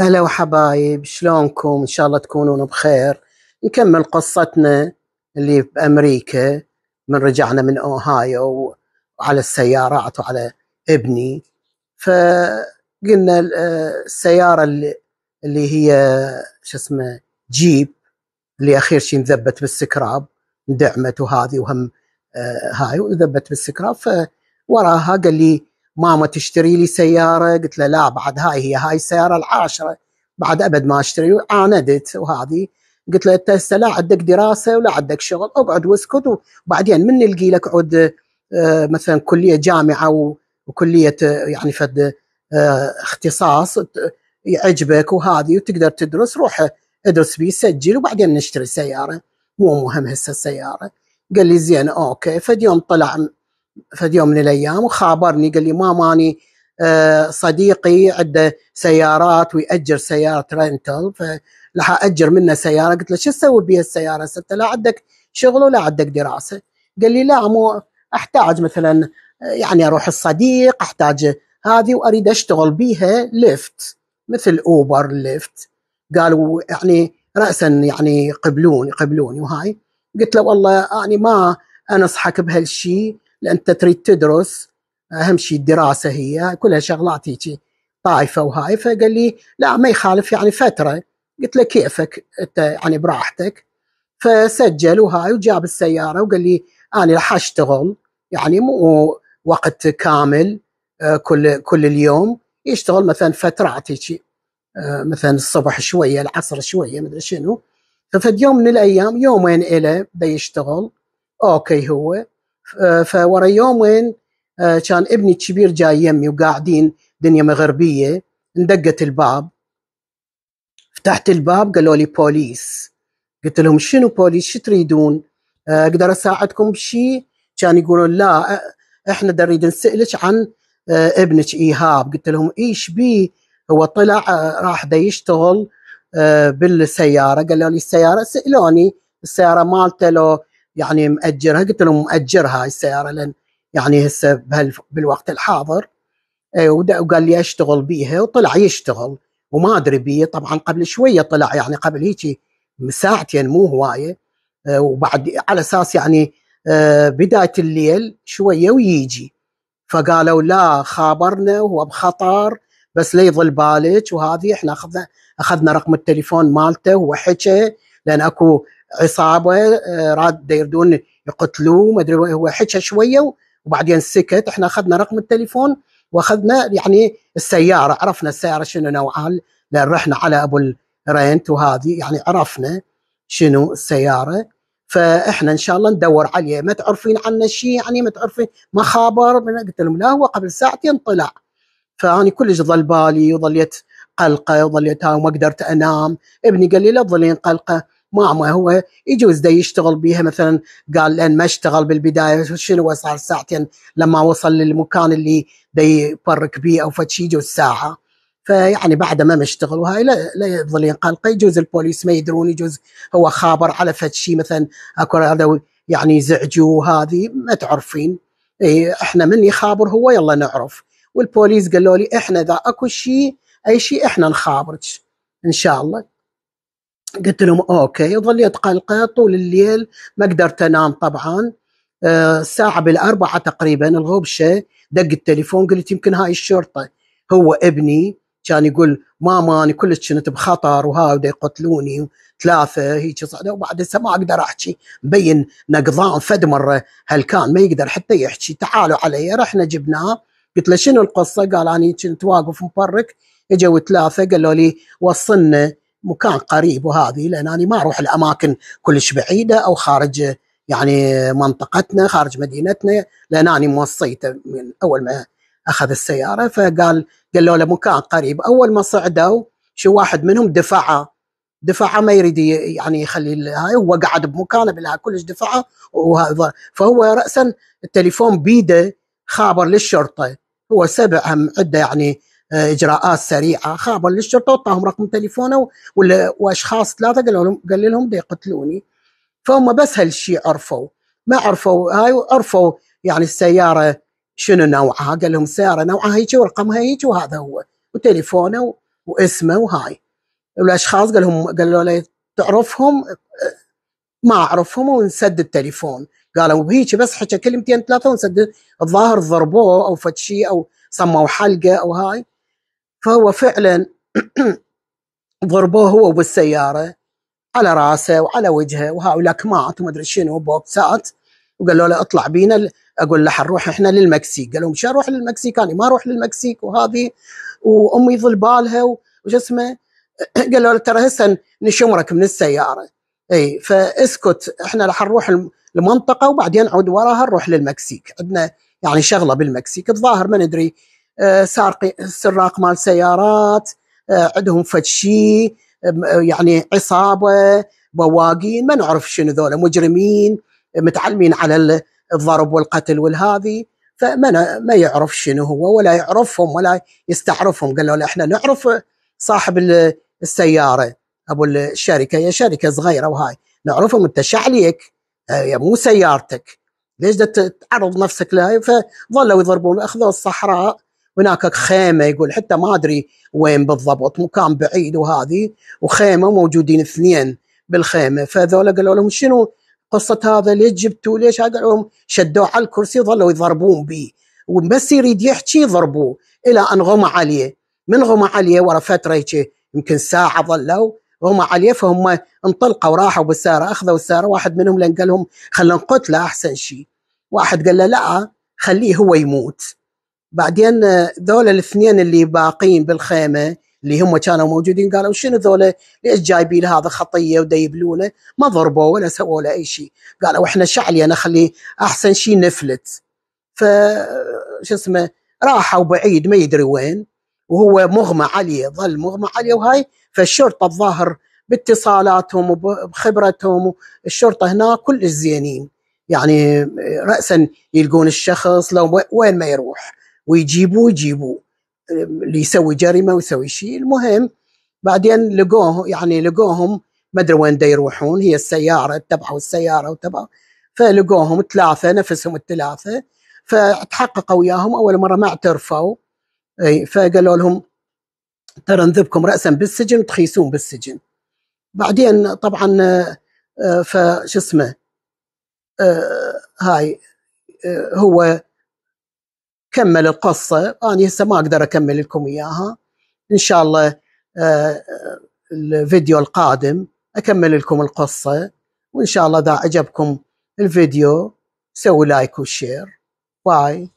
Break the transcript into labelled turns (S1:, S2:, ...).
S1: هلا وحبايب شلونكم ان شاء الله تكونون بخير نكمل قصتنا اللي بامريكا من رجعنا من اوهايو على السيارات وعلى ابني فقلنا السياره اللي, اللي هي شو اسمه جيب اللي اخير شيء انذبت بالسكراب دعمت وهذه وهم آه، هاي وانذبت بالسكراب فوراها قال لي ماما تشتري لي سياره قلت له لا بعد هاي هي هاي السياره العاشره بعد ابد ما اشتري عاندت وهذه قلت له انت هسه لا عندك دراسه ولا عندك شغل اقعد واسكت وبعدين من نلقي لك عود آه، مثلا كليه جامعه وكليه آه، يعني فد آه، اختصاص يعجبك وهذه وتقدر تدرس روح ادرس بي سجل وبعدين نشتري سياره مو مهم هسه السياره قال لي زين اوكي فد يوم طلع في يوم من الايام وخابرني قال لي ماما اني آه، صديقي عنده سيارات ويأجر سيارة رنتل فراح أجر منه سيارة قلت له شو تسوي بها السيارة ستة لا عندك شغل ولا عندك دراسة قال لي لا مو أحتاج مثلا يعني أروح الصديق أحتاج هذه وأريد أشتغل بيها ليفت مثل أوبر ليفت قالوا يعني رأسا يعني قبلوني قبلوني وهاي قلت له والله يعني ما أنصحك بهالشيء لان انت تريد تدرس اهم شيء الدراسه هي كلها شغلات هيك طائفه وهاي فقال لي لا ما يخالف يعني فتره قلت له كيفك انت يعني براحتك فسجل وهاي وجاب السياره وقال لي انا راح اشتغل يعني مو وقت كامل آه، كل كل اليوم يشتغل مثلا فترات هيك آه، مثلا الصبح شويه العصر شويه مدري شنو ففد يوم من الايام يومين إلى بيشتغل اوكي هو آه، فورا يومين آه، كان ابني الكبير جاي يمي وقاعدين دنيا مغربيه اندقت الباب فتحت الباب قالوا لي بوليس قلت لهم شنو بوليس شو تريدون آه، اقدر اساعدكم بشيء كان يقولون لا احنا نريد نسالك عن ابنك ايهاب قلت لهم ايش بيه هو طلع راح دا يشتغل بالسياره قالوا لي السياره سالوني السياره مالته لو يعني مأجرها قلت لهم مأجرها هاي السيارة لأن يعني هسه بالوقت الحاضر إيه، وقال لي اشتغل بيها وطلع يشتغل وما ادري بيه طبعا قبل شويه طلع يعني قبل هيك ساعتين مو هوايه إيه، وبعد على اساس يعني إيه، بدايه الليل شويه ويجي فقالوا لا خابرنا وهو بخطر بس لا يظل بالك وهذه احنا اخذنا اخذنا رقم التليفون مالته وحكى لان اكو عصابه آه، راد يردون يقتلوه ما ادري هو حكى شويه وبعدين سكت احنا اخذنا رقم التليفون واخذنا يعني السياره عرفنا السياره شنو نوعها لان رحنا على ابو الرنت وهذه يعني عرفنا شنو السياره فاحنا ان شاء الله ندور عليه ما تعرفين عنه شيء يعني ما تعرفين ما خابر قلت لهم لا هو قبل ساعتين طلع فاني كلش ظل بالي وظليت قلقه وظليت وما قدرت انام ابني قال لي لا تظلين قلقه ما ما هو يجوز ده يشتغل بيها مثلا قال لان ما اشتغل بالبدايه شنو صار ساعتين لما وصل للمكان اللي ده يبرك بيه او فد شيء يجوز ساعه فيعني بعد ما مشتغل وهاي لا, لا يظل ينقلق يجوز البوليس ما يدرون يجوز هو خابر على فد شيء مثلا اكو هذا يعني زعجوا هذه ما تعرفين إيه احنا من يخابر هو يلا نعرف والبوليس قالوا لي احنا اذا اكو شيء اي شيء احنا نخابرك ان شاء الله قلت لهم آه، اوكي وظليت قلقه طول الليل ما قدرت انام طبعا آه، الساعة بالأربعة تقريبا الغبشة دق التليفون قلت يمكن هاي الشرطة هو ابني كان يقول ماما أنا كلش كنت بخطر وهاي يقتلوني ثلاثة هيك صعدة وبعد هسه ما أقدر أحكي مبين نقضان فد مرة هل كان ما يقدر حتى يحكي تعالوا علي رحنا جبناه قلت له شنو القصة قال أنا كنت واقف مبرك اجوا ثلاثة قالوا لي وصلنا مكان قريب وهذه لان انا ما اروح الاماكن كلش بعيده او خارج يعني منطقتنا خارج مدينتنا لان انا موصيته من اول ما اخذ السياره فقال قالوا له مكان قريب اول ما صعدوا شو واحد منهم دفعه دفعه ما يريد يعني يخلي هاي هو قعد بمكانه بلا كلش دفعه فهو راسا التليفون بيده خابر للشرطه هو سبع هم عده يعني آه، اجراءات سريعه خابر للشرطه وطاهم رقم تليفونه واشخاص ثلاثه قالوا لهم قال لهم بيقتلوني فهم بس هالشيء عرفوا ما عرفوا هاي عرفوا يعني السياره شنو نوعها قال لهم السياره نوعها هيك ورقمها هيك وهذا هو وتليفونه واسمه وهاي والاشخاص قال لهم قالوا له تعرفهم ما اعرفهم ونسد التليفون قالوا بهيك بس حكى كلمتين ثلاثه ونسد الظاهر ضربوه او فد شيء او صموا حلقه او هاي فهو فعلا ضربوه هو بالسياره على راسه وعلى وجهه وهؤلاء كمات وما ادري شنو بوكسات وقالوا له اطلع بينا اقول له حنروح احنا للمكسيك قال لهم شو اروح للمكسيك انا ما اروح للمكسيك وهذه وامي ظل بالها وش اسمه قالوا له ترى هسه نشمرك من السياره اي فاسكت احنا راح نروح المنطقه وبعدين نعود وراها نروح للمكسيك عندنا يعني شغله بالمكسيك الظاهر ما ندري سارق سراق مال سيارات آه، عندهم فد شيء آه، يعني عصابه بواقين ما نعرف شنو ذولا مجرمين متعلمين على الضرب والقتل والهذه فما ما يعرف شنو هو ولا يعرفهم ولا يستعرفهم قالوا له احنا نعرف صاحب السياره ابو الشركه هي شركه صغيره وهاي نعرفهم انت شعليك آه، مو سيارتك ليش تعرض نفسك لهاي فظلوا يضربون اخذوا الصحراء هناك خيمه يقول حتى ما ادري وين بالضبط مكان بعيد وهذه وخيمه موجودين اثنين بالخيمه فذولا قالوا لهم شنو قصه هذا ليش جبتوه ليش لهم شدوه على الكرسي ظلوا يضربون به وبس يريد يحكي ضربوه الى ان غمى عليه من غمى عليه ورا فتره يمكن ساعه ظلوا غمى عليه فهم انطلقوا وراحوا بالسياره اخذوا السياره واحد منهم لان قال لهم خلينا نقتله احسن شيء واحد قال له لا خليه هو يموت بعدين آه، ذول الاثنين اللي باقين بالخيمه اللي هم كانوا موجودين قالوا شنو ذولا ليش جايبين هذا خطيه وديبلونه ما ضربوه ولا سووا له اي شيء قالوا احنا شعلي انا خلي احسن شيء نفلت ف شو اسمه راحوا بعيد ما يدري وين وهو مغمى عليه ظل مغمى عليه وهاي فالشرطه الظاهر باتصالاتهم وبخبرتهم الشرطه هنا كلش زينين يعني آه، راسا يلقون الشخص لو وين ما يروح ويجيبوه يجيبوه اللي يسوي جريمه ويسوي شيء المهم بعدين لقوه يعني لقوهم ما ادري وين دا يروحون هي السياره اتبعوا السياره وتبعوا فلقوهم ثلاثه نفسهم الثلاثه فتحققوا وياهم اول مره ما اعترفوا فقالوا لهم ترى نذبكم راسا بالسجن وتخيسون بالسجن بعدين طبعا آه، آه، فش اسمه آه، هاي هو كمل القصة أنا هسه ما أقدر أكمل لكم إياها إن شاء الله آه، الفيديو القادم أكمل لكم القصة وإن شاء الله إذا عجبكم الفيديو سووا لايك وشير باي